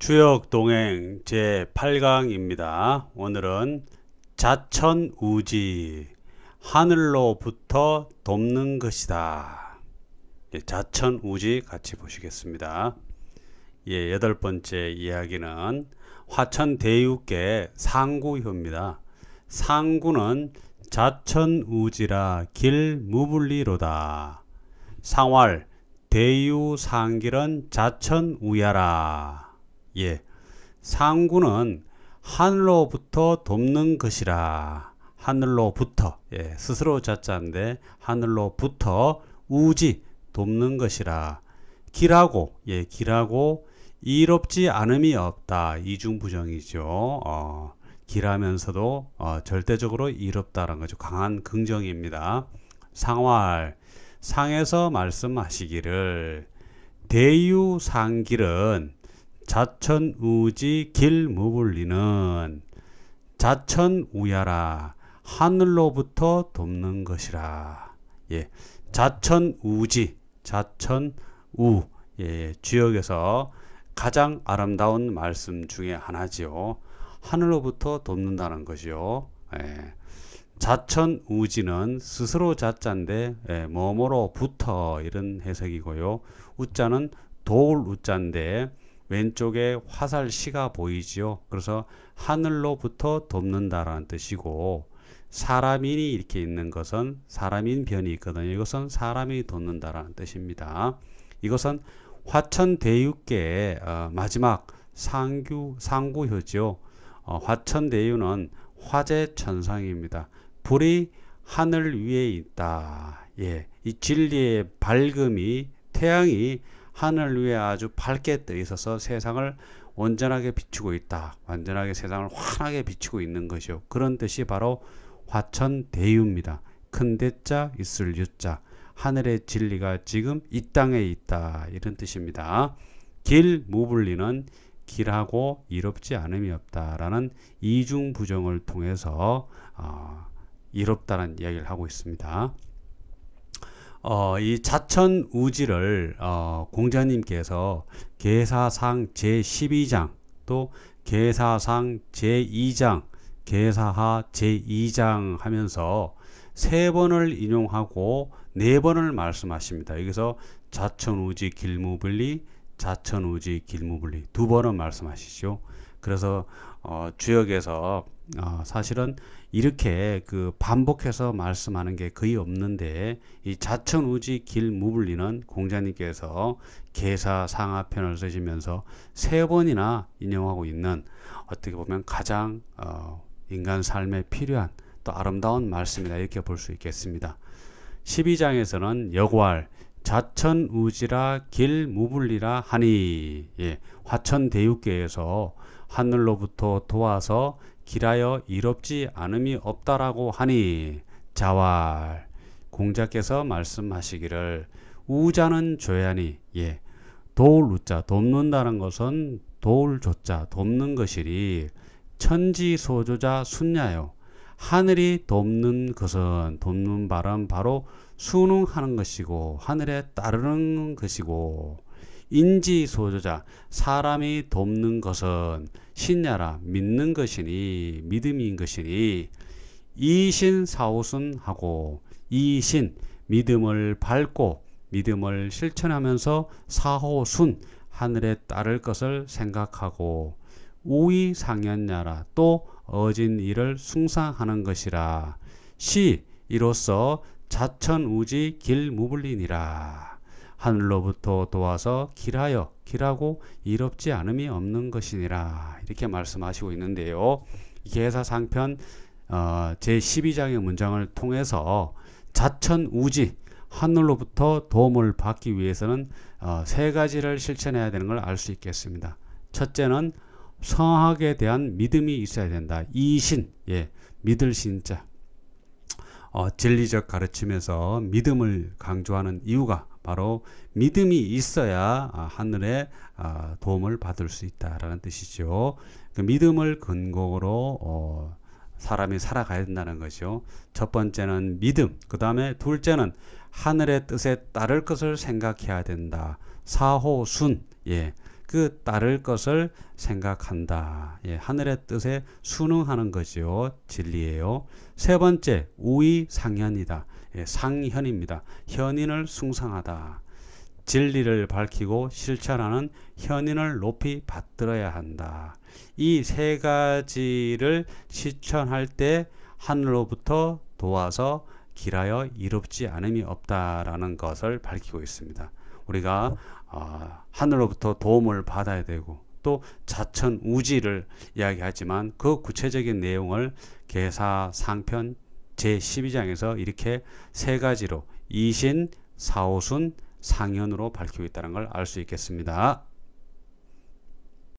추역 동행 제8강입니다. 오늘은 자천우지 하늘로부터 돕는 것이다. 예, 자천우지 같이 보시겠습니다. 예, 여덟 번째 이야기는 화천대유께 상구효입니다. 상구는 자천우지라 길무불리로다. 상활 대유상길은 자천우야라. 예. 상구는 하늘로부터 돕는 것이라. 하늘로부터 예, 스스로 자자인데 하늘로부터 우지 돕는 것이라 길하고 예 길하고 이롭지 않음이 없다 이중부정이죠 어, 길하면서도 어, 절대적으로 이롭다라는 거죠 강한 긍정입니다 상활 상에서 말씀하시기를 대유상길은 자천우지 길무불리는 자천우야라 하늘로부터 돕는 것이라 예 자천우지 자천우 예, 지역에서 가장 아름다운 말씀 중에 하나지요 하늘로부터 돕는다는 것이요 예. 자천우지는 스스로 자자인데 예, 뭐뭐로부터 이런 해석이고요 우자는 도울 우자인데 왼쪽에 화살 시가 보이지요. 그래서 하늘로부터 돕는다라는 뜻이고 사람인이 이렇게 있는 것은 사람인 변이 있거든요. 이것은 사람이 돕는다라는 뜻입니다. 이것은 화천 대유계의 어, 마지막 상규 상구효지요. 어, 화천 대유는 화재 천상입니다. 불이 하늘 위에 있다. 예, 이 진리의 밝음이 태양이 하늘 위에 아주 밝게 떠 있어서 세상을 온전하게 비추고 있다. 완전하게 세상을 환하게 비추고 있는 것이요. 그런 뜻이 바로 화천대유입니다. 큰 대자 있을 유자 하늘의 진리가 지금 이 땅에 있다 이런 뜻입니다. 길 무불리는 길하고 이롭지 않음이 없다라는 이중 부정을 통해서 어, 이롭다는 이야기를 하고 있습니다. 어, 이 자천 우지를 어, 공자님께서 계사상 제12장 또 계사상 제2장 계사하 제2장 하면서 세 번을 인용하고 네 번을 말씀하십니다. 여기서 자천우지 길무분리 자천우지 길무분리 두 번은 말씀하시죠. 그래서 어, 주역에서 어, 사실은 이렇게 그 반복해서 말씀하는 게 거의 없는데 이 자천우지 길무불리는 공자님께서 계사 상하편을 쓰시면서 세 번이나 인용하고 있는 어떻게 보면 가장 어, 인간 삶에 필요한 또 아름다운 말씀이다 이렇게 볼 수 있겠습니다. 12장에서는 여괄 자천우지라 길무불리라 하니 예, 화천대유께에서 하늘로부터 도와서 길하여 이롭지 않음이 없다라고 하니 자왈 공자께서 말씀하시기를 우자는 줘야니 예 도울 우자 돕는다는 것은 도울 조자 돕는 것이니 천지 소조자 순야요 하늘이 돕는 것은 돕는 바람 바로 순응하는 것이고 하늘에 따르는 것이고 인지 소조자 사람이 돕는 것은 신야라 믿는 것이니 믿음인 것이니 이신 사오순하고 이신 믿음을 밟고 믿음을 실천하면서 사호순 하늘에 따를 것을 생각하고 우위 상연야라 또 어진 일을 숭상하는 것이라 시 이로써 자천우지 길무불리니라 하늘로부터 도와서 길하여 길하고 이롭지 않음이 없는 것이니라 이렇게 말씀하시고 있는데요. 계사 상편 어, 제 12장의 문장을 통해서 자천우지 하늘로부터 도움을 받기 위해서는 어, 세 가지를 실천해야 되는 걸 알 수 있겠습니다. 첫째는 성학에 대한 믿음이 있어야 된다. 이신, 예, 믿을 신자. 어, 진리적 가르침에서 믿음을 강조하는 이유가 바로 믿음이 있어야 아, 하늘의 아, 도움을 받을 수 있다라는 뜻이죠. 그 믿음을 근거로 어, 사람이 살아가야 된다는 거죠. 첫 번째는 믿음, 그 다음에 둘째는 하늘의 뜻에 따를 것을 생각해야 된다. 사호순, 예. 그 따를 것을 생각한다. 예, 하늘의 뜻에 순응하는 것이요. 진리예요. 세 번째, 우의 상현이다. 예, 상현입니다. 현인을 숭상하다. 진리를 밝히고 실천하는 현인을 높이 받들어야 한다. 이 세 가지를 실천할 때 하늘로부터 도와서 길하여 이롭지 않음이 없다라는 것을 밝히고 있습니다. 우리가 어, 하늘로부터 도움을 받아야 되고 또 자천 우지를 이야기하지만 그 구체적인 내용을 계사 상편 제12장에서 이렇게 세 가지로 이신, 사오순, 상현으로 밝히고 있다는 걸 알 수 있겠습니다.